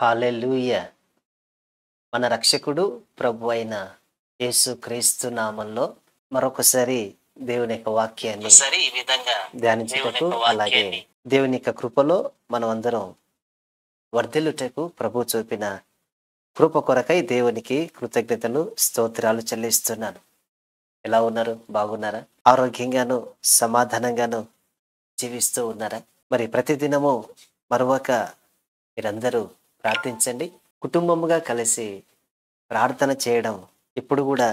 hallelujah మన రక్షకుడు ప్రభు అయిన యేసు క్రీస్తు నామంలో మరొకసారి దేవుని యొక్క వాక్యాన్ని ధ్యానించుటకు అలాగే దేవుని యొక్క కృపలో మనం అందరం వర్ధిల్లుటకు ప్రభు చూపిన కృప కొరకై దేవునికి కృతజ్ఞతలు స్తోత్రాలు చెల్లిస్తున్నాను ఎలా ఉన్నారు బాగున్నారా ఆరోగ్యంగాను సమాధానంగాను జీవిస్తూ ఉన్నారా మరి ప్రతిదినము మరొక మీరందరూ ప్రార్థించండి కుటుంబముగా కలిసి ప్రార్థన చేయడం ఇప్పుడు కూడా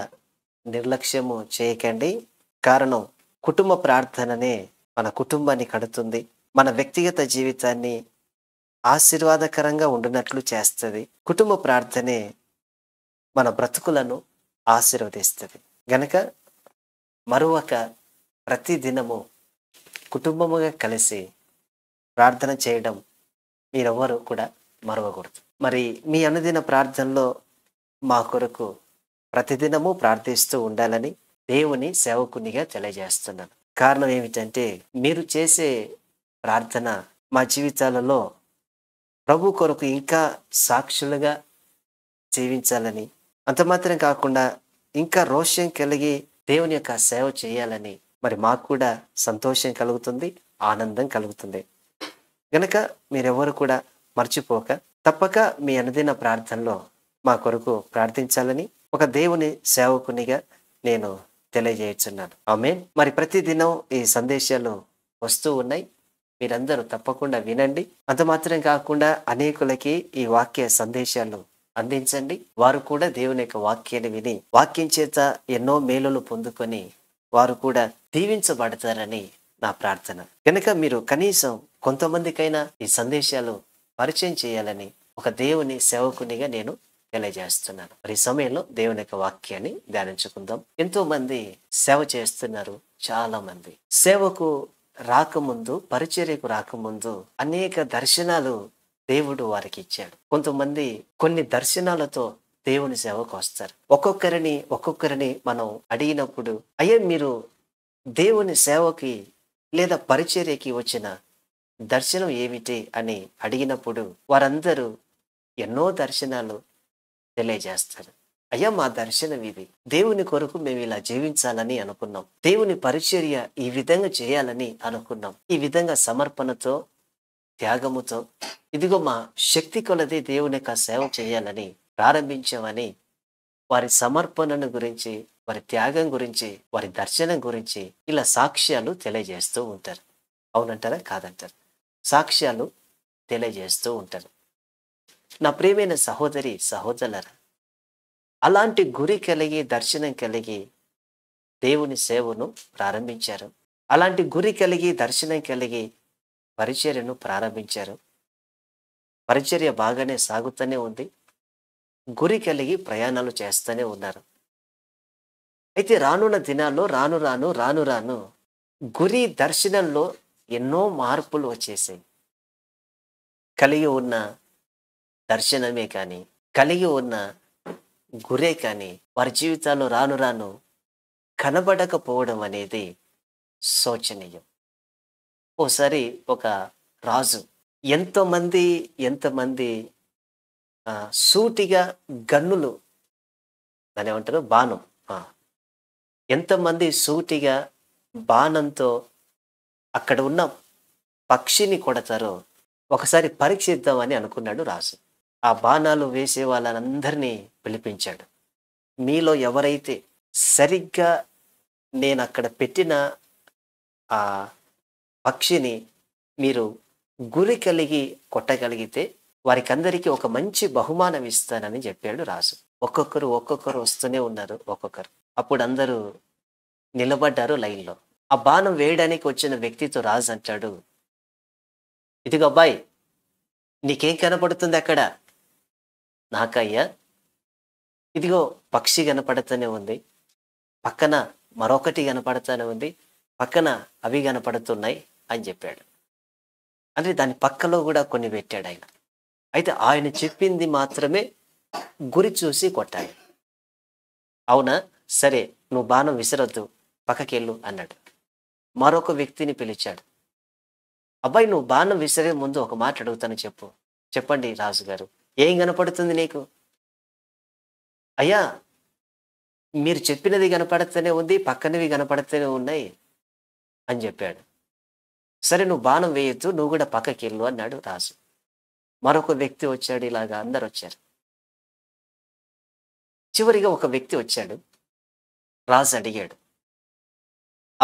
నిర్లక్ష్యము చేయకండి కారణం కుటుంబ ప్రార్థననే మన కుటుంబాన్ని కడుతుంది మన వ్యక్తిగత జీవితాన్ని ఆశీర్వాదకరంగా ఉండినట్లు చేస్తుంది కుటుంబ ప్రార్థనే మన బ్రతుకులను ఆశీర్వదిస్తుంది గనక మరొక ప్రతి దినము కుటుంబముగా కలిసి ప్రార్థన చేయడం మీరెవ్వరూ కూడా మరవకూడదు మరి మీ అనుదిన ప్రార్థనలో మా కొరకు ప్రతిదినము ప్రార్థిస్తూ ఉండాలని దేవుని సేవకునిగా తెలియజేస్తున్నాను కారణం ఏమిటంటే మీరు చేసే ప్రార్థన మా జీవితాలలో ప్రభు కొరకు ఇంకా సాక్షులుగా జీవించాలని అంత మాత్రం కాకుండా ఇంకా రోషం కలిగి దేవుని యొక్క సేవ చేయాలని మరి మాకు కూడా సంతోషం కలుగుతుంది ఆనందం కలుగుతుంది కనుక మీరెవరు కూడా మర్చిపోక తప్పక మీ అనుదిన ప్రార్థనలో మా కొరకు ప్రార్థించాలని ఒక దేవుని సేవకునిగా నేను తెలియజేస్తున్నాను ఆమె మరి ప్రతిదినం ఈ సందేశాలు వస్తూ ఉన్నాయి మీరందరూ తప్పకుండా వినండి అంత మాత్రం కాకుండా అనేకులకి ఈ వాక్య సందేశాలు అందించండి వారు కూడా దేవుని యొక్క వాక్యాన్ని విని వాక్యం చేత ఎన్నో మేలులు పొందుకొని వారు కూడా దీవించబడతారని నా ప్రార్థన కనుక మీరు కనీసం కొంతమందికైనా ఈ సందేశాలు పరిచయం చేయాలని ఒక దేవుని సేవకునిగా నేను తెలియజేస్తున్నాను మరి సమయంలో దేవుని యొక్క వాక్యాన్ని ధ్యానించుకుందాం ఎంతో మంది సేవ చేస్తున్నారు చాలా మంది సేవకు రాకముందు పరిచర్యకు రాకముందు అనేక దర్శనాలు దేవుడు వారికి ఇచ్చాడు కొంతమంది కొన్ని దర్శనాలతో దేవుని సేవకు వస్తారు ఒక్కొక్కరిని ఒక్కొక్కరిని మనం అడిగినప్పుడు అయ్యే మీరు దేవుని సేవకి లేదా పరిచర్యకి వచ్చిన దర్శనం ఏమిటి అని అడిగినప్పుడు వారందరూ ఎన్నో దర్శనాలు తెలియజేస్తారు అయ్యా మా దర్శనం ఇది దేవుని కొరకు మేము ఇలా జీవించాలని అనుకున్నాం దేవుని పరిచర్య ఈ విధంగా చేయాలని అనుకున్నాం ఈ విధంగా సమర్పణతో త్యాగముతో ఇదిగో మా శక్తి కొలది దేవుని యొక్క సేవ చేయాలని ప్రారంభించామని వారి సమర్పణను గురించి వారి త్యాగం గురించి వారి దర్శనం గురించి ఇలా సాక్ష్యాలు తెలియజేస్తూ ఉంటారు అవునంటారా కాదంటారు సాక్ష్యాలు తెలియజేస్తూ ఉంటారు నా ప్రియమైన సహోదరి సహోదరు అలాంటి గురి కలిగి దర్శనం కలిగి దేవుని సేవను ప్రారంభించారు అలాంటి గురి కలిగి దర్శనం కలిగి పరిచర్యను ప్రారంభించారు పరిచర్య బాగానే సాగుతూనే ఉంది గురి కలిగి ప్రయాణాలు చేస్తూనే ఉన్నారు అయితే రానున్న దినాల్లో రాను రాను రాను రాను గురి దర్శనంలో ఎన్నో మార్పులు వచ్చేసాయి కలిగి ఉన్న దర్శనమే కానీ కలిగి ఉన్న గురే కానీ వారి జీవితాల్లో రాను రాను కనబడకపోవడం అనేది శోచనీయం ఓసారి ఒక రాజు ఎంతోమంది ఎంతమంది సూటిగా గన్నులు దాని ఏమంటారు బాణం ఎంతమంది సూటిగా బాణంతో అక్కడ ఉన్న పక్షిని కొడతారో ఒకసారి పరీక్షిద్దామని అనుకున్నాడు రాసు ఆ బాణాలు వేసే వాళ్ళందరినీ పిలిపించాడు మీలో ఎవరైతే సరిగ్గా నేను అక్కడ పెట్టిన ఆ పక్షిని మీరు గురి కలిగి కొట్టగలిగితే వారికి అందరికీ ఒక మంచి బహుమానం ఇస్తానని చెప్పాడు రాసు ఒక్కొక్కరు ఒక్కొక్కరు వస్తూనే ఉన్నారు ఒక్కొక్కరు అప్పుడు అందరూ నిలబడ్డారు లైన్లో ఆ బాణం వేయడానికి వచ్చిన వ్యక్తితో రాజు అంటాడు ఇదిగో అబ్బాయి నీకేం కనపడుతుంది అక్కడ నాకయ్యా ఇదిగో పక్షి కనపడుతూనే ఉంది పక్కన మరొకటి కనపడుతూనే ఉంది పక్కన అవి కనపడుతున్నాయి అని చెప్పాడు అంటే దాని పక్కలో కూడా కొన్ని పెట్టాడు ఆయన అయితే ఆయన చెప్పింది మాత్రమే గురి చూసి కొట్టాడు అవునా సరే నువ్వు బాణం విసరొద్దు పక్కకెళ్ళు అన్నాడు మరొక వ్యక్తిని పిలిచాడు అబ్బాయి నువ్వు బాణం విసిరే ముందు ఒక మాట అడుగుతాను చెప్పు చెప్పండి రాజుగారు ఏం కనపడుతుంది నీకు అయ్యా మీరు చెప్పినది కనపడుతూనే ఉంది పక్కనవి కనపడుతూనే ఉన్నాయి అని చెప్పాడు సరే నువ్వు బాణం వేయొద్దు నువ్వు కూడా పక్కకి వెళ్ళు అన్నాడు రాజు మరొక వ్యక్తి వచ్చాడు ఇలాగా అందరు వచ్చారు చివరిగా ఒక వ్యక్తి వచ్చాడు రాజు అడిగాడు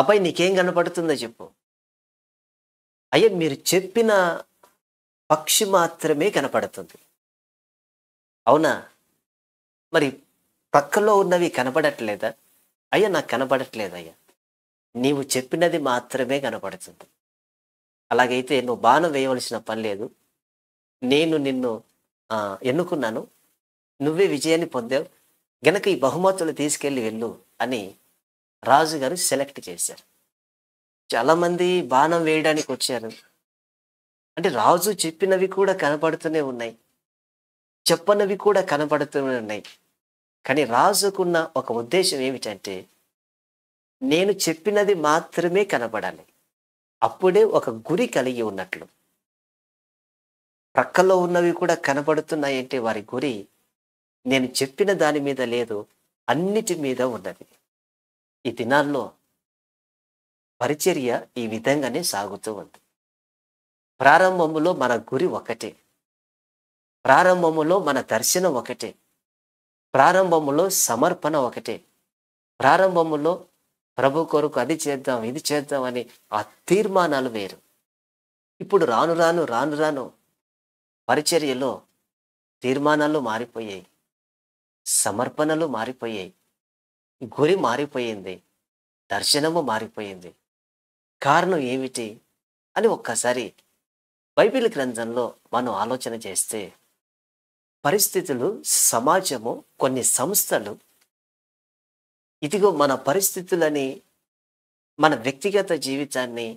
అబ్బాయి నీకేం కనపడుతుందో చెప్పు అయ్యా మీరు చెప్పిన పక్షి మాత్రమే కనపడుతుంది అవునా మరి ప్రక్కలో ఉన్నవి కనపడట్లేదా అయ్యా నాకు కనపడట్లేదు అయ్యా నీవు చెప్పినది మాత్రమే కనపడుతుంది అలాగైతే నువ్వు బాణం వేయవలసిన పని లేదు నేను నిన్ను ఎన్నుకున్నాను నువ్వే విజయాన్ని పొందావు గనక ఈ బహుమతులు తీసుకెళ్ళి వెళ్ళు అని రాజుగారు సెలెక్ట్ చేశారు చాలామంది బాణం వేయడానికి వచ్చారు అంటే రాజు చెప్పినవి కూడా కనపడుతూనే ఉన్నాయి చెప్పనవి కూడా కనపడుతూనే ఉన్నాయి కానీ రాజుకున్న ఒక ఉద్దేశం ఏమిటంటే నేను చెప్పినది మాత్రమే కనపడాలి అప్పుడే ఒక గురి కలిగి ఉన్నట్లు ప్రక్కలో ఉన్నవి కూడా కనపడుతున్నాయంటే వారి గురి నేను చెప్పిన దాని మీద లేదు అన్నిటి మీద ఉన్నది ఈ దినాల్లో పరిచర్య ఈ విధంగానే సాగుతూ ఉంది ప్రారంభములో మన గురి ఒకటే ప్రారంభములో మన దర్శనం ఒకటే ప్రారంభములో సమర్పణ ఒకటే ప్రారంభములో ప్రభు కొరకు అది చేద్దాం ఇది చేద్దాం అని ఆ తీర్మానాలు వేరు ఇప్పుడు రాను రాను రాను రాను పరిచర్యలో తీర్మానాలు మారిపోయాయి సమర్పణలు మారిపోయాయి గురి మారిపోయింది దర్శనము మారిపోయింది కారణం ఏమిటి అని ఒక్కసారి బైబిల్ గ్రంథంలో మనం ఆలోచన చేస్తే పరిస్థితులు సమాజము కొన్ని సంస్థలు ఇదిగో మన పరిస్థితులని మన వ్యక్తిగత జీవితాన్ని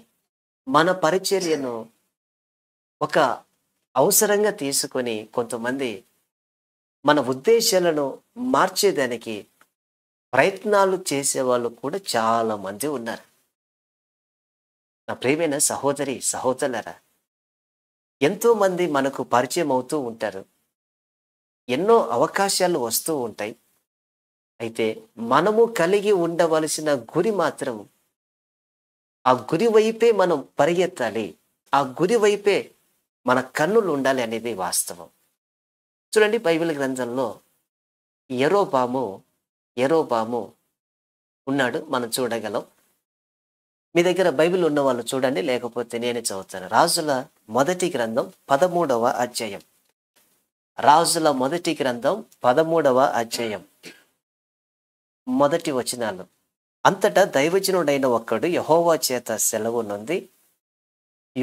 మన పరిచర్యను ఒక అవసరంగా తీసుకొని కొంతమంది మన ఉద్దేశాలను మార్చేదానికి ప్రయత్నాలు చేసేవాళ్ళు కూడా చాలామంది ఉన్నారు నా ప్రేమైన సహోదరి సహోదరులరా ఎంతోమంది మనకు పరిచయం అవుతూ ఉంటారు ఎన్నో అవకాశాలు వస్తూ ఉంటాయి అయితే మనము కలిగి ఉండవలసిన గురి మాత్రం ఆ గురి వైపే మనం పరిగెత్తాలి ఆ గురి వైపే మన కన్నులు ఉండాలి అనేది వాస్తవం చూడండి బైబిల్ గ్రంథంలో ఎరోబాము ఎరోబాము ఉన్నాడు మనం చూడగలం మీ దగ్గర బైబిల్ ఉన్న వాళ్ళు చూడండి లేకపోతే నేనే చదువుతాను రాజుల మొదటి గ్రంథం పదమూడవ అధ్యాయం రాజుల మొదటి గ్రంథం పదమూడవ అధ్యాయం మొదటి వచనాలు అంతటా దైవజనుడైన ఒక్కడు యహోవా చేత సెలవు నుండి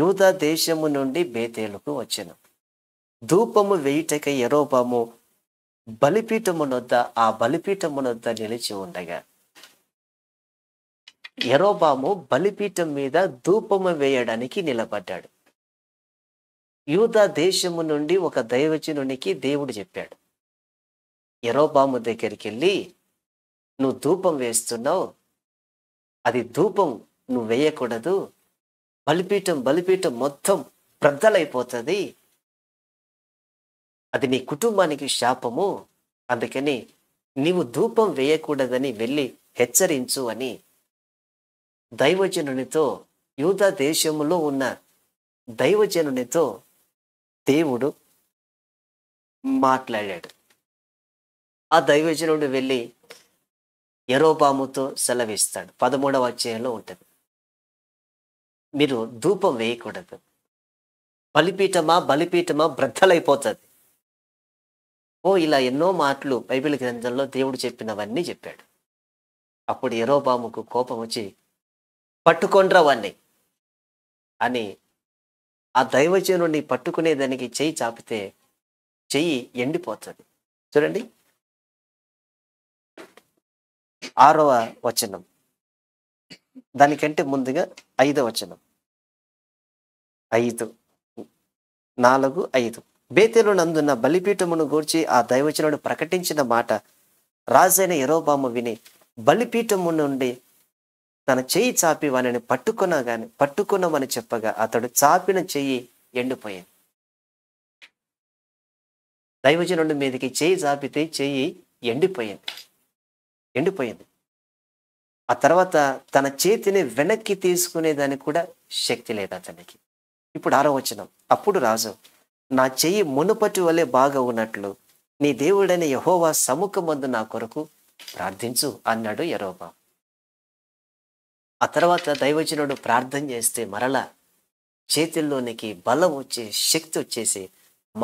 యూదా దేశము నుండి బేతేలుకు వచ్చాను ధూపము వేయుటకై ఎరోబాము బలిపీఠమునొద్ద ఆ బలిపీఠమునొద్ద నిలిచి ఉండగా ఎరోబాము బలిపీఠం మీద ధూపము వేయడానికి నిలబడ్డాడు యూదా దేశము నుండి ఒక దైవచనునికి దేవుడు చెప్పాడు ఎరోబాము దగ్గరికి వెళ్ళి నువ్వు ధూపం వేస్తున్నావు అది ధూపం నువ్వు వేయకూడదు బలిపీఠం బలిపీఠం మొత్తం ప్రద్దలైపోతుంది అది నీ కుటుంబానికి శాపము అందుకని నీవు ధూపం వేయకూడదని వెళ్ళి హెచ్చరించు అని దైవజనునితో యూత దేశములో ఉన్న దైవజనునితో దేవుడు మాట్లాడాడు ఆ దైవజనుడు వెళ్ళి ఎరోబాముతో సెలవిస్తాడు పదమూడవ అధ్యాయంలో ఉంటుంది మీరు ధూపం వేయకూడదు బలిపీఠమా బలిపీఠమా బ్రద్దలైపోతుంది ఓ ఇలా ఎన్నో మాటలు బైబిల్ గ్రంథంలో దేవుడు చెప్పినవన్నీ చెప్పాడు అప్పుడు ఎరోబాముకు కోపం వచ్చి పట్టుకొండ్రవన్నీ అని ఆ పట్టుకునే పట్టుకునేదానికి చెయ్యి చాపితే చెయ్యి ఎండిపోతుంది చూడండి ఆరవ వచనం దానికంటే ముందుగా ఐదవ వచనం ఐదు నాలుగు ఐదు బేతేలు నందున్న బలిపీఠమును గూర్చి ఆ దైవచనుడు ప్రకటించిన మాట రాజైన ఎరోబామ విని బలిపీఠము నుండి తన చెయ్యి చాపి వాని పట్టుకున్నా గాని పట్టుకున్నామని చెప్పగా అతడు చాపిన చెయ్యి ఎండిపోయింది దైవజనుడి మీదకి చేయి చాపితే చెయ్యి ఎండిపోయింది ఎండిపోయింది ఆ తర్వాత తన చేతిని వెనక్కి తీసుకునేదానికి కూడా శక్తి లేదు అతనికి ఇప్పుడు ఆరో వచనం అప్పుడు రాజు నా చెయ్యి మునుపటి వలె బాగా ఉన్నట్లు నీ దేవుడైన యహోవా సముఖమందు నా కొరకు ప్రార్థించు అన్నాడు యరోబా ఆ తర్వాత దైవజనుడు ప్రార్థన చేస్తే మరల చేతుల్లోనికి బలం వచ్చే శక్తి వచ్చేసి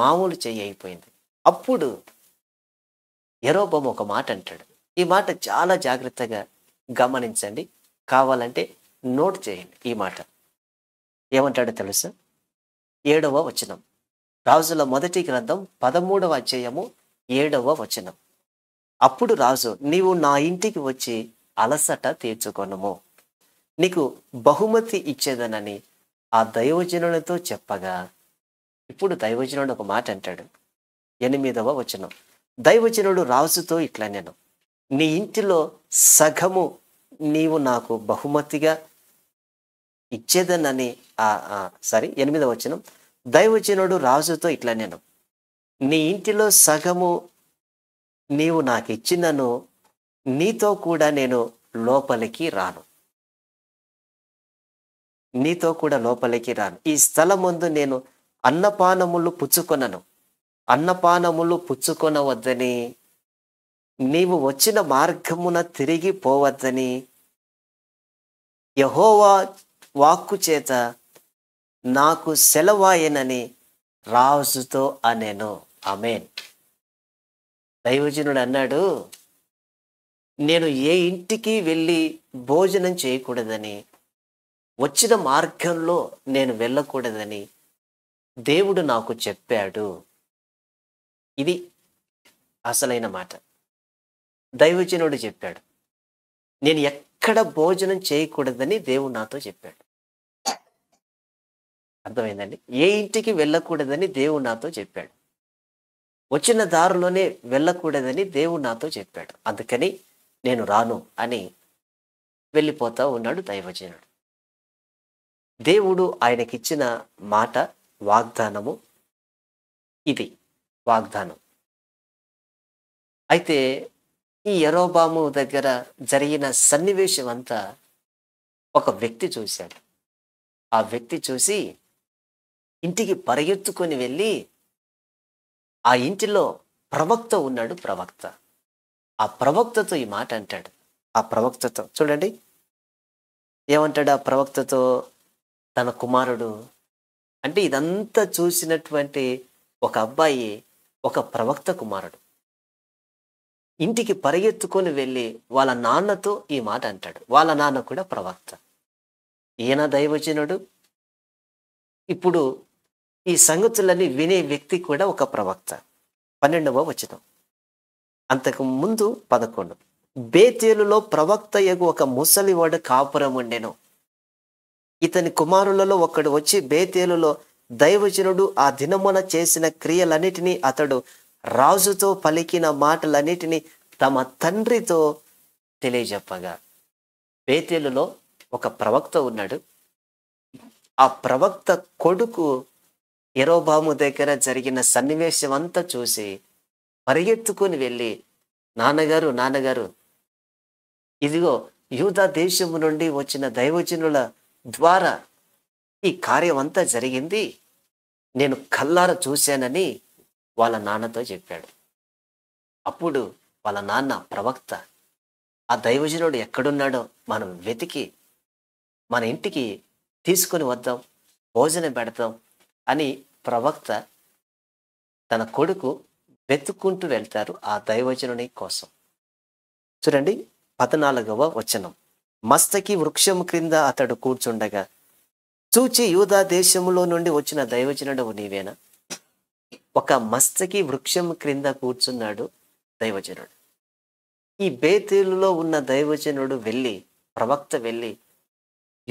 మామూలు చెయ్యి అయిపోయింది అప్పుడు యరోబం ఒక మాట అంటాడు ఈ మాట చాలా జాగ్రత్తగా గమనించండి కావాలంటే నోట్ చేయండి ఈ మాట ఏమంటాడో తెలుసా ఏడవ వచనం రాజుల మొదటి గ్రంథం పదమూడవ అధ్యాయము ఏడవ వచనం అప్పుడు రాజు నీవు నా ఇంటికి వచ్చి అలసట తీర్చుకొనుము నీకు బహుమతి ఇచ్చేదనని ఆ దైవజనులతో చెప్పగా ఇప్పుడు దైవజనుడు ఒక మాట అంటాడు ఎనిమిదవ వచనం దైవజనుడు రాజుతో ఇట్లా నేను నీ ఇంటిలో సగము నీవు నాకు బహుమతిగా ఇచ్చేదనని సారీ ఎనిమిదవ వచనం దైవజనుడు రాజుతో ఇట్లా నేను నీ ఇంటిలో సగము నీవు నాకు ఇచ్చినను నీతో కూడా నేను లోపలికి రాను నీతో కూడా లోపలికి రాను ఈ ముందు నేను అన్నపానములు పుచ్చుకొనను అన్నపానములు పుచ్చుకొనవద్దని నీవు వచ్చిన మార్గమున తిరిగి పోవద్దని యహోవా వాక్కు చేత నాకు సెలవాయనని రాజుతో అనెను అమేన్ దైవజనుడు అన్నాడు నేను ఏ ఇంటికి వెళ్ళి భోజనం చేయకూడదని వచ్చిన మార్గంలో నేను వెళ్ళకూడదని దేవుడు నాకు చెప్పాడు ఇది అసలైన మాట దైవజనుడు చెప్పాడు నేను ఎక్కడ భోజనం చేయకూడదని దేవుడు నాతో చెప్పాడు అర్థమైందండి ఏ ఇంటికి వెళ్ళకూడదని దేవుడు నాతో చెప్పాడు వచ్చిన దారిలోనే వెళ్ళకూడదని దేవుడు నాతో చెప్పాడు అందుకని నేను రాను అని వెళ్ళిపోతా ఉన్నాడు దైవజనుడు దేవుడు ఆయనకిచ్చిన మాట వాగ్దానము ఇది వాగ్దానం అయితే ఈ ఎరోబాము దగ్గర జరిగిన సన్నివేశం అంతా ఒక వ్యక్తి చూశాడు ఆ వ్యక్తి చూసి ఇంటికి పరిగెత్తుకొని వెళ్ళి ఆ ఇంటిలో ప్రవక్త ఉన్నాడు ప్రవక్త ఆ ప్రవక్తతో ఈ మాట అంటాడు ఆ ప్రవక్తతో చూడండి ఏమంటాడు ఆ ప్రవక్తతో తన కుమారుడు అంటే ఇదంతా చూసినటువంటి ఒక అబ్బాయి ఒక ప్రవక్త కుమారుడు ఇంటికి పరిగెత్తుకొని వెళ్ళి వాళ్ళ నాన్నతో ఈ మాట అంటాడు వాళ్ళ నాన్న కూడా ప్రవక్త ఈయన దైవజనుడు ఇప్పుడు ఈ సంగతులని వినే వ్యక్తి కూడా ఒక ప్రవక్త పన్నెండవ వచనం అంతకు ముందు పదకొండు బేతేలులో ప్రవక్త యగు ఒక ముసలివాడు కాపురం ఉండెను ఇతని కుమారులలో ఒకడు వచ్చి బేతేలులో దైవజనుడు ఆ దినమున చేసిన క్రియలన్నిటినీ అతడు రాజుతో పలికిన మాటలన్నిటినీ తమ తండ్రితో తెలియజెప్పగా బేతేలులో ఒక ప్రవక్త ఉన్నాడు ఆ ప్రవక్త కొడుకు ఎరోబాము దగ్గర జరిగిన సన్నివేశం అంతా చూసి పరిగెత్తుకుని వెళ్ళి నాన్నగారు నాన్నగారు ఇదిగో యూదా దేశము నుండి వచ్చిన దైవజనుల ద్వారా ఈ కార్యం అంతా జరిగింది నేను కల్లార చూశానని వాళ్ళ నాన్నతో చెప్పాడు అప్పుడు వాళ్ళ నాన్న ప్రవక్త ఆ దైవజనుడు ఎక్కడున్నాడో మనం వెతికి మన ఇంటికి తీసుకుని వద్దాం భోజనం పెడతాం అని ప్రవక్త తన కొడుకు వెతుక్కుంటూ వెళ్తారు ఆ దైవజనుని కోసం చూడండి పద్నాలుగవ వచనం మస్తకి వృక్షం క్రింద అతడు కూర్చుండగా చూచి యూదా దేశంలో నుండి వచ్చిన దైవజనుడు నీవేనా ఒక మస్తకి వృక్షం క్రింద కూర్చున్నాడు దైవజనుడు ఈ బేతేలులో ఉన్న దైవజనుడు వెళ్ళి ప్రవక్త వెళ్ళి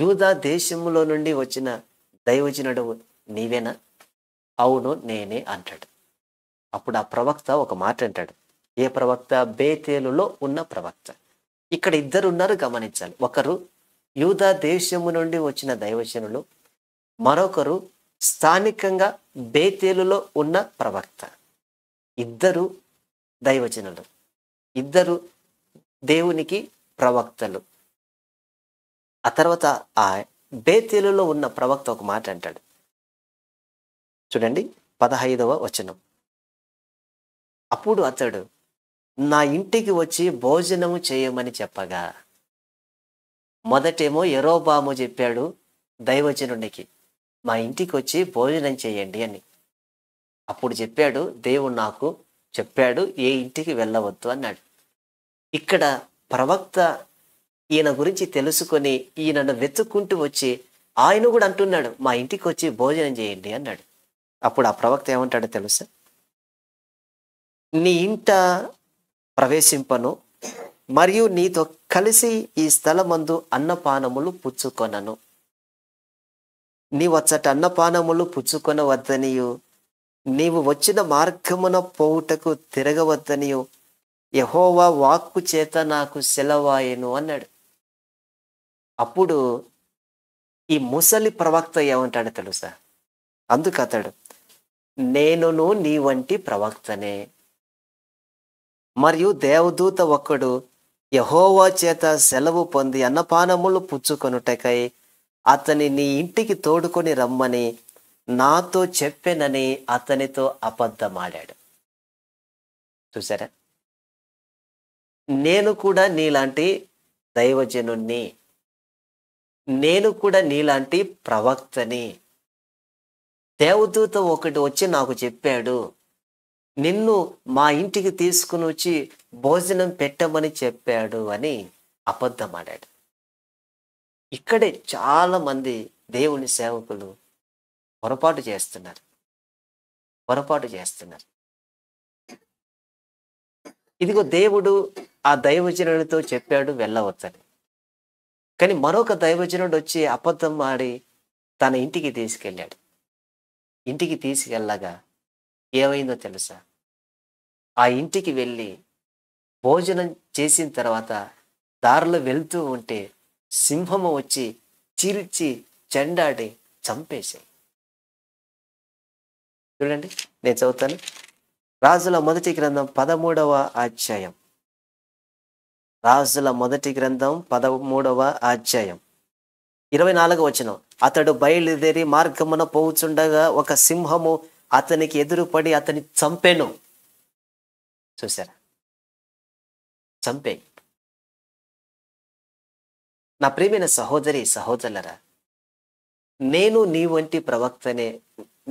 యూదా దేశంలో నుండి వచ్చిన దైవజనుడు నీవేనా అవును నేనే అంటాడు అప్పుడు ఆ ప్రవక్త ఒక మాట అంటాడు ఏ ప్రవక్త బేతేలులో ఉన్న ప్రవక్త ఇక్కడ ఇద్దరు ఉన్నారు గమనించాలి ఒకరు యూదా దేశము నుండి వచ్చిన దైవశనులు మరొకరు స్థానికంగా బేతేలులో ఉన్న ప్రవక్త ఇద్దరు దైవజనులు ఇద్దరు దేవునికి ప్రవక్తలు ఆ తర్వాత ఆ బేతేలులో ఉన్న ప్రవక్త ఒక మాట అంటాడు చూడండి పదహైదవ వచనం అప్పుడు అతడు నా ఇంటికి వచ్చి భోజనము చేయమని చెప్పగా మొదటేమో ఎరోబాము చెప్పాడు దైవజనునికి మా ఇంటికి వచ్చి భోజనం చేయండి అని అప్పుడు చెప్పాడు దేవుడు నాకు చెప్పాడు ఏ ఇంటికి వెళ్ళవద్దు అన్నాడు ఇక్కడ ప్రవక్త ఈయన గురించి తెలుసుకొని ఈయనను వెతుక్కుంటూ వచ్చి ఆయన కూడా అంటున్నాడు మా ఇంటికి వచ్చి భోజనం చేయండి అన్నాడు అప్పుడు ఆ ప్రవక్త ఏమంటాడో తెలుసా నీ ఇంట ప్రవేశింపను మరియు నీతో కలిసి ఈ స్థలమందు అన్నపానములు పుచ్చుకొనను నీ వచ్చట అన్నపానములు పుచ్చుకొన వద్దనియు నీవు వచ్చిన మార్గమున పోవుటకు తిరగవద్దనియు యహోవా వాక్కు చేత నాకు సెలవాయను అన్నాడు అప్పుడు ఈ ముసలి ప్రవక్త ఏమంటాడో తెలుసా అందుకతడు నేనును నీ వంటి ప్రవక్తనే మరియు దేవదూత ఒకడు యహోవా చేత సెలవు పొంది అన్నపానములు పుచ్చుకొనుటకై అతని నీ ఇంటికి తోడుకొని రమ్మని నాతో చెప్పెనని అతనితో అబద్ధమాడాడు చూసారా నేను కూడా నీలాంటి దైవజనుణ్ణి నేను కూడా నీలాంటి ప్రవక్తని దేవదూత ఒకటి వచ్చి నాకు చెప్పాడు నిన్ను మా ఇంటికి తీసుకుని వచ్చి భోజనం పెట్టమని చెప్పాడు అని అబద్ధం ఆడాడు ఇక్కడే చాలామంది దేవుని సేవకులు పొరపాటు చేస్తున్నారు పొరపాటు చేస్తున్నారు ఇదిగో దేవుడు ఆ దైవజనుడితో చెప్పాడు వెళ్ళవచ్చని కానీ మరొక దైవజనుడు వచ్చి అబద్ధం ఆడి తన ఇంటికి తీసుకెళ్ళాడు ఇంటికి తీసుకెళ్ళగా ఏమైందో తెలుసా ఆ ఇంటికి వెళ్ళి భోజనం చేసిన తర్వాత దారిలో వెళ్తూ ఉంటే సింహము వచ్చి చిరిచి చెండాడి చంపేశాయి చూడండి నేను చదువుతాను రాజుల మొదటి గ్రంథం పదమూడవ అధ్యాయం రాజుల మొదటి గ్రంథం పదమూడవ అధ్యాయం ఇరవై నాలుగు వచ్చిన అతడు బయలుదేరి మార్గమున పోవుచుండగా ఒక సింహము అతనికి ఎదురుపడి అతని చంపెను చూసారా చంపే నా ప్రియమైన సహోదరి సహోదరులరా నేను నీ వంటి ప్రవక్తనే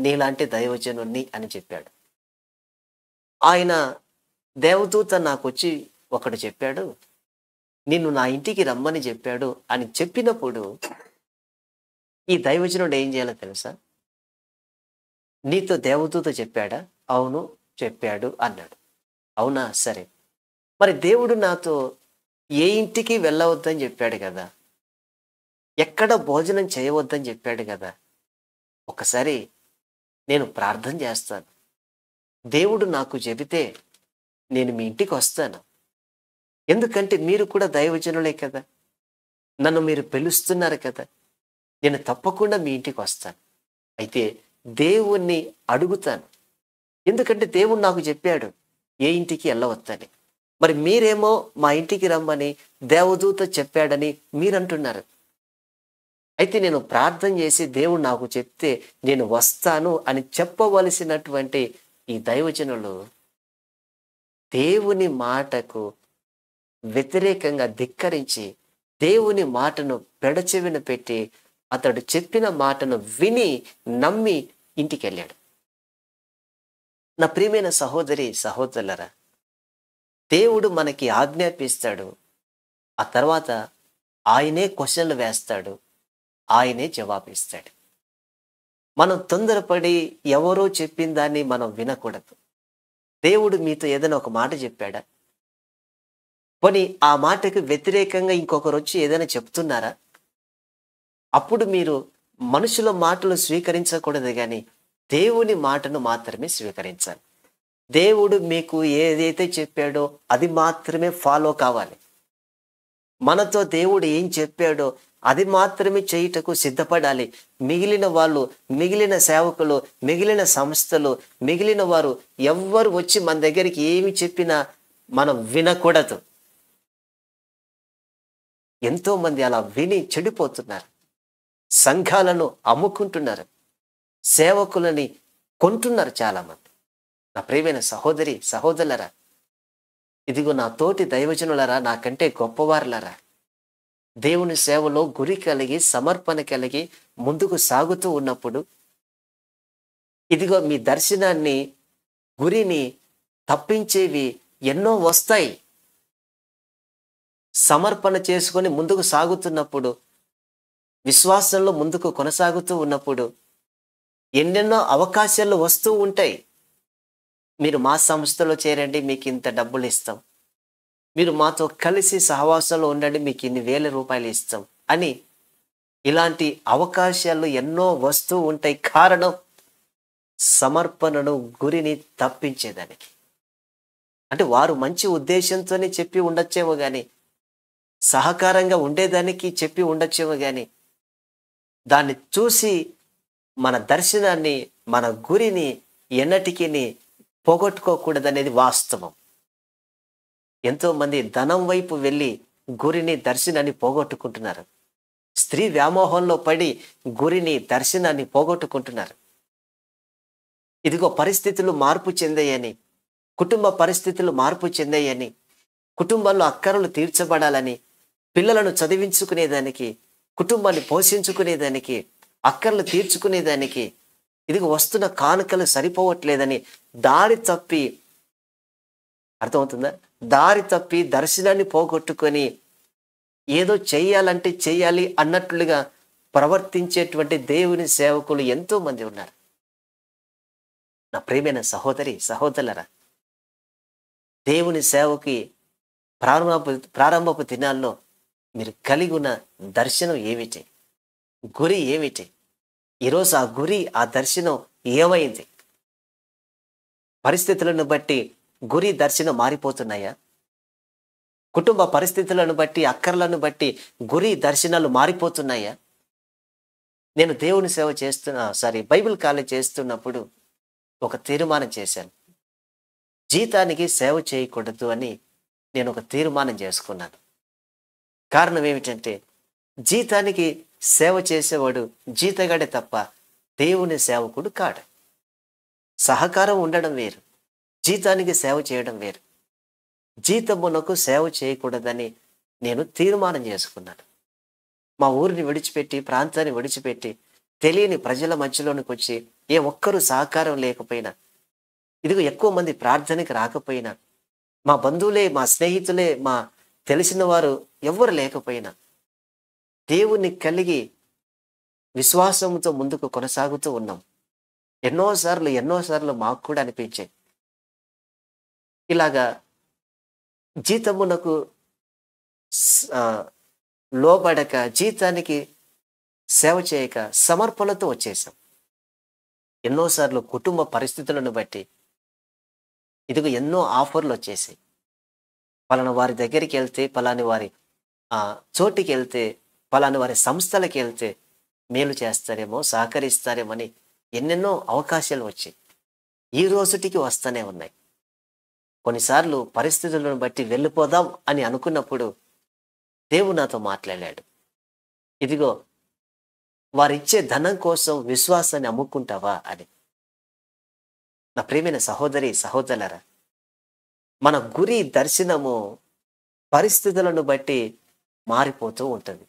నీలాంటి దైవజనుణ్ణి అని చెప్పాడు ఆయన దేవదూత నాకు వచ్చి ఒకడు చెప్పాడు నిన్ను నా ఇంటికి రమ్మని చెప్పాడు అని చెప్పినప్పుడు ఈ దైవజనుడు ఏం చేయాలో తెలుసా నీతో దేవదూత చెప్పాడా అవును చెప్పాడు అన్నాడు అవునా సరే మరి దేవుడు నాతో ఏ ఇంటికి వెళ్ళవద్దని చెప్పాడు కదా ఎక్కడ భోజనం చేయవద్దని చెప్పాడు కదా ఒకసారి నేను ప్రార్థన చేస్తాను దేవుడు నాకు చెబితే నేను మీ ఇంటికి వస్తాను ఎందుకంటే మీరు కూడా దైవజనులే కదా నన్ను మీరు పిలుస్తున్నారు కదా నేను తప్పకుండా మీ ఇంటికి వస్తాను అయితే దేవుణ్ణి అడుగుతాను ఎందుకంటే దేవుడు నాకు చెప్పాడు ఏ ఇంటికి వెళ్ళవద్దని మరి మీరేమో మా ఇంటికి రమ్మని దేవదూత చెప్పాడని మీరంటున్నారు అయితే నేను ప్రార్థన చేసి దేవుడు నాకు చెప్తే నేను వస్తాను అని చెప్పవలసినటువంటి ఈ దైవజనులు దేవుని మాటకు వ్యతిరేకంగా ధిక్కరించి దేవుని మాటను పెడచెవిన పెట్టి అతడు చెప్పిన మాటను విని నమ్మి ఇంటికి వెళ్ళాడు నా ప్రియమైన సహోదరి సహోదరులరా దేవుడు మనకి ఆజ్ఞాపిస్తాడు ఆ తర్వాత ఆయనే క్వశ్చన్లు వేస్తాడు ఆయనే జవాబిస్తాడు మనం తొందరపడి ఎవరో చెప్పిన దాన్ని మనం వినకూడదు దేవుడు మీతో ఏదైనా ఒక మాట చెప్పాడా పోనీ ఆ మాటకు వ్యతిరేకంగా ఇంకొకరు వచ్చి ఏదైనా చెప్తున్నారా అప్పుడు మీరు మనుషుల మాటలు స్వీకరించకూడదు కానీ దేవుని మాటను మాత్రమే స్వీకరించాలి దేవుడు మీకు ఏదైతే చెప్పాడో అది మాత్రమే ఫాలో కావాలి మనతో దేవుడు ఏం చెప్పాడో అది మాత్రమే చేయుటకు సిద్ధపడాలి మిగిలిన వాళ్ళు మిగిలిన సేవకులు మిగిలిన సంస్థలు మిగిలిన వారు ఎవ్వరు వచ్చి మన దగ్గరికి ఏమి చెప్పినా మనం వినకూడదు ఎంతోమంది అలా విని చెడిపోతున్నారు సంఘాలను అమ్ముకుంటున్నారు సేవకులని కొంటున్నారు చాలామంది నా ప్రియమైన సహోదరి సహోదరులరా ఇదిగో నా తోటి దైవజనులరా నాకంటే గొప్పవారులరా దేవుని సేవలో గురి కలిగి సమర్పణ కలిగి ముందుకు సాగుతూ ఉన్నప్పుడు ఇదిగో మీ దర్శనాన్ని గురిని తప్పించేవి ఎన్నో వస్తాయి సమర్పణ చేసుకొని ముందుకు సాగుతున్నప్పుడు విశ్వాసంలో ముందుకు కొనసాగుతూ ఉన్నప్పుడు ఎన్నెన్నో అవకాశాలు వస్తూ ఉంటాయి మీరు మా సంస్థలో చేరండి మీకు ఇంత డబ్బులు ఇస్తాం మీరు మాతో కలిసి సహవాసంలో ఉండండి మీకు ఇన్ని వేల రూపాయలు ఇస్తాం అని ఇలాంటి అవకాశాలు ఎన్నో వస్తూ ఉంటాయి కారణం సమర్పణను గురిని తప్పించేదానికి అంటే వారు మంచి ఉద్దేశంతోనే చెప్పి ఉండొచ్చేమో కానీ సహకారంగా ఉండేదానికి చెప్పి ఉండొచ్చేమో కానీ దాన్ని చూసి మన దర్శనాన్ని మన గురిని ఎన్నటికీ పోగొట్టుకోకూడదనేది వాస్తవం ఎంతోమంది ధనం వైపు వెళ్ళి గురిని దర్శనాన్ని పోగొట్టుకుంటున్నారు స్త్రీ వ్యామోహంలో పడి గురిని దర్శనాన్ని పోగొట్టుకుంటున్నారు ఇదిగో పరిస్థితులు మార్పు చెందాయని కుటుంబ పరిస్థితులు మార్పు చెందాయని కుటుంబంలో అక్కరలు తీర్చబడాలని పిల్లలను చదివించుకునేదానికి కుటుంబాన్ని పోషించుకునేదానికి అక్కర్లు తీర్చుకునేదానికి ఇదిగో వస్తున్న కానుకలు సరిపోవట్లేదని దారి తప్పి అర్థమవుతుందా దారి తప్పి దర్శనాన్ని పోగొట్టుకొని ఏదో చేయాలంటే చేయాలి అన్నట్లుగా ప్రవర్తించేటువంటి దేవుని సేవకులు ఎంతోమంది ఉన్నారు నా ప్రేమైన సహోదరి సహోదరులరా దేవుని సేవకి ప్రారంభపు ప్రారంభపు దినాల్లో మీరు కలిగి ఉన్న దర్శనం ఏమిటి గురి ఏమిటి ఈరోజు ఆ గురి ఆ దర్శనం ఏమైంది పరిస్థితులను బట్టి గురి దర్శనం మారిపోతున్నాయా కుటుంబ పరిస్థితులను బట్టి అక్కర్లను బట్టి గురి దర్శనాలు మారిపోతున్నాయా నేను దేవుని సేవ చేస్తున్నా సారీ బైబిల్ కాలేజ్ చేస్తున్నప్పుడు ఒక తీర్మానం చేశాను జీతానికి సేవ చేయకూడదు అని నేను ఒక తీర్మానం చేసుకున్నాను కారణం ఏమిటంటే జీతానికి సేవ చేసేవాడు జీతగాడే తప్ప దేవుని సేవకుడు కాడు సహకారం ఉండడం వేరు జీతానికి సేవ చేయడం వేరు జీతమునకు సేవ చేయకూడదని నేను తీర్మానం చేసుకున్నాను మా ఊరిని విడిచిపెట్టి ప్రాంతాన్ని విడిచిపెట్టి తెలియని ప్రజల మధ్యలోనికి వచ్చి ఏ ఒక్కరూ సహకారం లేకపోయినా ఇదిగో ఎక్కువ మంది ప్రార్థనకి రాకపోయినా మా బంధువులే మా స్నేహితులే మా తెలిసిన వారు ఎవ్వరు లేకపోయినా దేవుని కలిగి విశ్వాసంతో ముందుకు కొనసాగుతూ ఉన్నాం ఎన్నోసార్లు ఎన్నోసార్లు మాకు కూడా అనిపించాయి ఇలాగా జీతమునకు లోబడక జీతానికి సేవ చేయక సమర్పణతో వచ్చేసాం ఎన్నోసార్లు కుటుంబ పరిస్థితులను బట్టి ఇదిగో ఎన్నో ఆఫర్లు వచ్చేసాయి పలాన వారి దగ్గరికి వెళ్తే పలాని వారి చోటికి వెళ్తే పలాని వారి సంస్థలకి వెళ్తే మేలు చేస్తారేమో సహకరిస్తారేమని ఎన్నెన్నో అవకాశాలు వచ్చాయి ఈ రోజుటికి వస్తూనే ఉన్నాయి కొన్నిసార్లు పరిస్థితులను బట్టి వెళ్ళిపోదాం అని అనుకున్నప్పుడు దేవుడు నాతో మాట్లాడాడు ఇదిగో వారిచ్చే ధనం కోసం విశ్వాసాన్ని అమ్ముకుంటావా అని నా ప్రేమైన సహోదరి సహోదరులరా మన గురి దర్శనము పరిస్థితులను బట్టి మారిపోతూ ఉంటుంది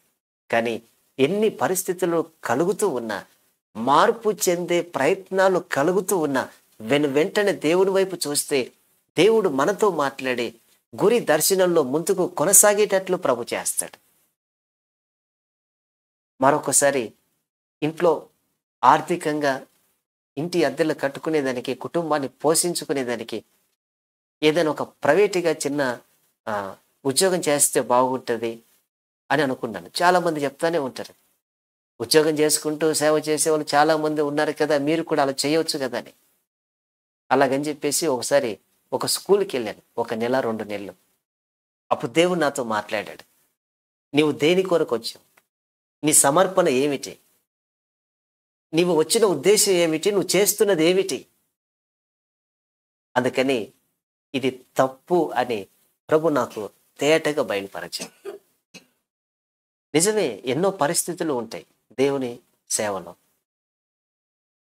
కానీ ఎన్ని పరిస్థితులు కలుగుతూ ఉన్నా మార్పు చెందే ప్రయత్నాలు కలుగుతూ ఉన్నా వెను వెంటనే దేవుని వైపు చూస్తే దేవుడు మనతో మాట్లాడి గురి దర్శనంలో ముందుకు కొనసాగేటట్లు ప్రభు చేస్తాడు మరొకసారి ఇంట్లో ఆర్థికంగా ఇంటి అద్దెలు కట్టుకునేదానికి కుటుంబాన్ని పోషించుకునేదానికి ఏదైనా ఒక ప్రైవేట్గా చిన్న ఉద్యోగం చేస్తే బాగుంటుంది అని అనుకున్నాను చాలామంది చెప్తానే ఉంటారు ఉద్యోగం చేసుకుంటూ సేవ చేసే వాళ్ళు చాలామంది ఉన్నారు కదా మీరు కూడా అలా చేయవచ్చు కదా అని అలాగని చెప్పేసి ఒకసారి ఒక స్కూల్కి వెళ్ళాను ఒక నెల రెండు నెలలు అప్పుడు దేవుడు నాతో మాట్లాడాడు నీవు దేని కొరకు వచ్చావు నీ సమర్పణ ఏమిటి నీవు వచ్చిన ఉద్దేశం ఏమిటి నువ్వు చేస్తున్నది ఏమిటి అందుకని ఇది తప్పు అని ప్రభు నాకు తేటగా బయలుపరచాను నిజమే ఎన్నో పరిస్థితులు ఉంటాయి దేవుని సేవలో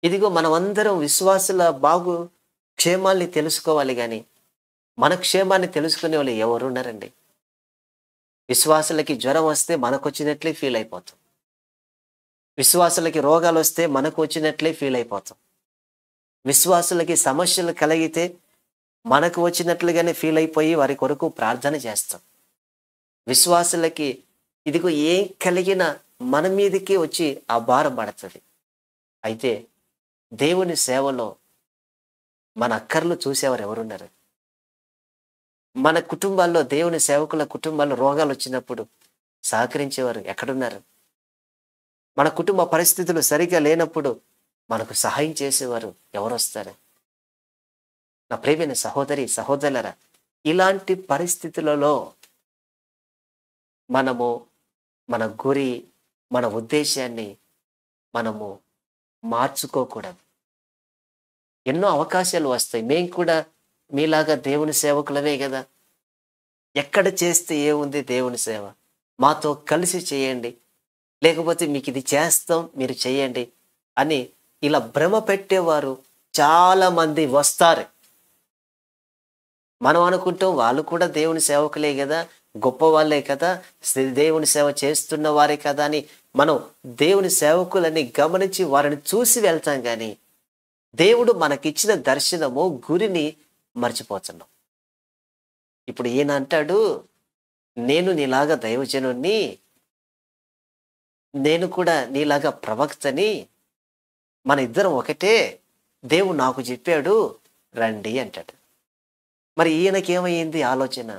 ఇదిగో మనమందరం విశ్వాసుల బాగు క్షేమాల్ని తెలుసుకోవాలి కానీ మన క్షేమాన్ని తెలుసుకునే వాళ్ళు ఎవరు ఉన్నారండి విశ్వాసులకి జ్వరం వస్తే మనకు వచ్చినట్లే ఫీల్ అయిపోతాం విశ్వాసులకి రోగాలు వస్తే మనకు వచ్చినట్లే ఫీల్ అయిపోతాం విశ్వాసులకి సమస్యలు కలిగితే మనకు వచ్చినట్లుగానే ఫీల్ అయిపోయి వారి కొరకు ప్రార్థన చేస్తాం విశ్వాసులకి ఇదిగో ఏం కలిగిన మన మీదకి వచ్చి ఆ భారం పడుతుంది అయితే దేవుని సేవలో మన అక్కర్లు చూసేవారు ఎవరున్నారు మన కుటుంబాల్లో దేవుని సేవకుల కుటుంబాల్లో రోగాలు వచ్చినప్పుడు సహకరించేవారు ఎక్కడున్నారు మన కుటుంబ పరిస్థితులు సరిగా లేనప్పుడు మనకు సహాయం చేసేవారు ఎవరు వస్తారు నా ప్రేమైన సహోదరి సహోదరుల ఇలాంటి పరిస్థితులలో మనము మన గురి మన ఉద్దేశాన్ని మనము మార్చుకోకూడదు ఎన్నో అవకాశాలు వస్తాయి మేము కూడా మీలాగా దేవుని సేవకులమే కదా ఎక్కడ చేస్తే ఏముంది దేవుని సేవ మాతో కలిసి చేయండి లేకపోతే మీకు ఇది చేస్తాం మీరు చేయండి అని ఇలా భ్రమ పెట్టేవారు చాలామంది వస్తారు మనం అనుకుంటాం వాళ్ళు కూడా దేవుని సేవకులే కదా గొప్ప వాళ్ళే కదా దేవుని సేవ చేస్తున్న వారే కదా అని మనం దేవుని సేవకులని గమనించి వారిని చూసి వెళ్తాం కానీ దేవుడు మనకిచ్చిన దర్శనము గురిని మర్చిపోతున్నాం ఇప్పుడు ఈయన అంటాడు నేను నీలాగా దైవజనుణ్ణి నేను కూడా నీలాగా ప్రవక్తని మన ఇద్దరం ఒకటే దేవుడు నాకు చెప్పాడు రండి అంటాడు మరి ఈయనకి ఏమైంది ఆలోచన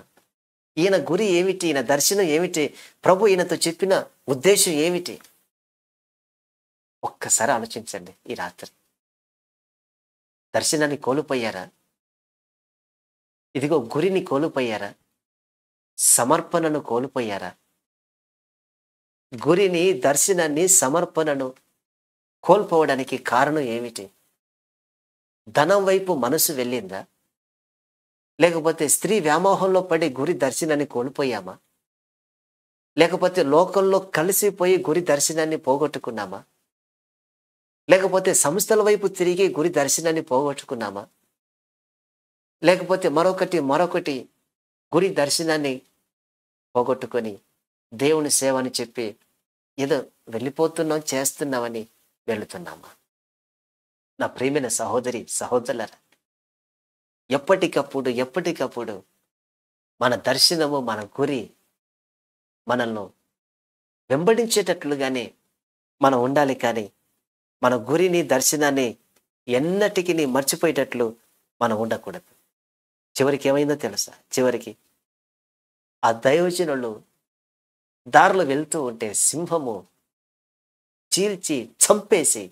ఈయన గురి ఏమిటి ఈయన దర్శనం ఏమిటి ప్రభు ఈయనతో చెప్పిన ఉద్దేశం ఏమిటి ఒక్కసారి ఆలోచించండి ఈ రాత్రి దర్శనాన్ని కోల్పోయారా ఇదిగో గురిని కోల్పోయారా సమర్పణను కోల్పోయారా గురిని దర్శనాన్ని సమర్పణను కోల్పోవడానికి కారణం ఏమిటి ధనం వైపు మనసు వెళ్ళిందా లేకపోతే స్త్రీ వ్యామోహంలో పడి గురి దర్శనాన్ని కోల్పోయామా లేకపోతే లోకంలో కలిసిపోయి గురి దర్శనాన్ని పోగొట్టుకున్నామా లేకపోతే సంస్థల వైపు తిరిగి గురి దర్శనాన్ని పోగొట్టుకున్నామా లేకపోతే మరొకటి మరొకటి గురి దర్శనాన్ని పోగొట్టుకొని దేవుని సేవ అని చెప్పి ఏదో వెళ్ళిపోతున్నాం చేస్తున్నామని వెళుతున్నామా నా ప్రేమైన సహోదరి సహోదరులరా ఎప్పటికప్పుడు ఎప్పటికప్పుడు మన దర్శనము మన గురి మనల్ని వెంబడించేటట్లుగానే మనం ఉండాలి కానీ మన గురిని దర్శనాన్ని ఎన్నటికి మర్చిపోయేటట్లు మనం ఉండకూడదు చివరికి ఏమైందో తెలుసా చివరికి ఆ దైవజనులు దారిలో వెళ్తూ ఉంటే సింహము చీల్చి చంపేసి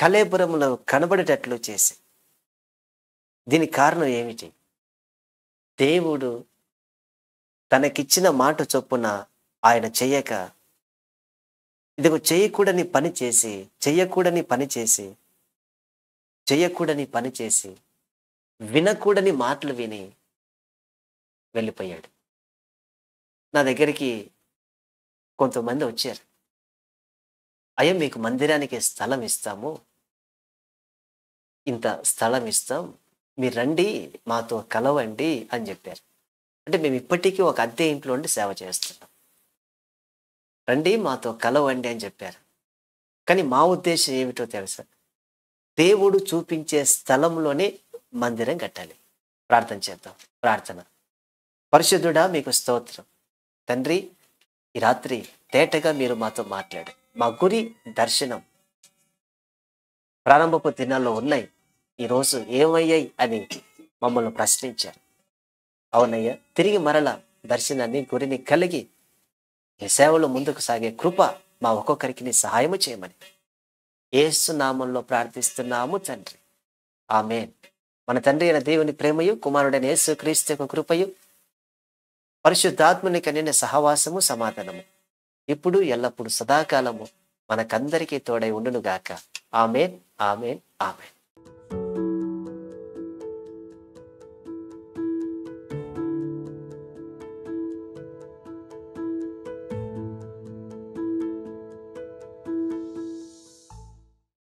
కలేపురంలో కనబడేటట్లు చేసి దీనికి కారణం ఏమిటి దేవుడు తనకిచ్చిన మాట చొప్పున ఆయన చెయ్యక ఇదిగో చేయకూడని పని చేసి చెయ్యకూడని పని చేసి చెయ్యకూడని పని చేసి వినకూడని మాటలు విని వెళ్ళిపోయాడు నా దగ్గరికి కొంతమంది వచ్చారు అయ్యా మీకు మందిరానికి స్థలం ఇస్తాము ఇంత స్థలం ఇస్తాం మీరు రండి మాతో కలవండి అని చెప్పారు అంటే మేము ఇప్పటికీ ఒక అద్దె ఇంట్లో ఉండి సేవ చేస్తున్నాం రండి మాతో కలవండి అని చెప్పారు కానీ మా ఉద్దేశం ఏమిటో తెలుసా దేవుడు చూపించే స్థలంలోనే మందిరం కట్టాలి ప్రార్థన చేద్దాం ప్రార్థన పరిశుద్ధుడా మీకు స్తోత్రం తండ్రి ఈ రాత్రి తేటగా మీరు మాతో మాట్లాడారు మా గురి దర్శనం ప్రారంభపు దినాల్లో ఉన్నాయి ఈరోజు ఏమయ్యాయి అని మమ్మల్ని ప్రశ్నించారు అవునయ్యా తిరిగి మరల దర్శనాన్ని గురిని కలిగి సేవలో ముందుకు సాగే కృప మా ఒక్కొక్కరికి సహాయము చేయమని నామంలో ప్రార్థిస్తున్నాము తండ్రి ఆమె మన తండ్రి అయిన దేవుని ప్రేమయు కుమారుడైన యేసు క్రీస్తు కృపయు పరిశుద్ధాత్ముని కనిన సహవాసము సమాధానము ఇప్పుడు ఎల్లప్పుడు సదాకాలము మనకందరికీ తోడై ఉండునుగాక ఆమెన్ ఆమెన్ ఆమెన్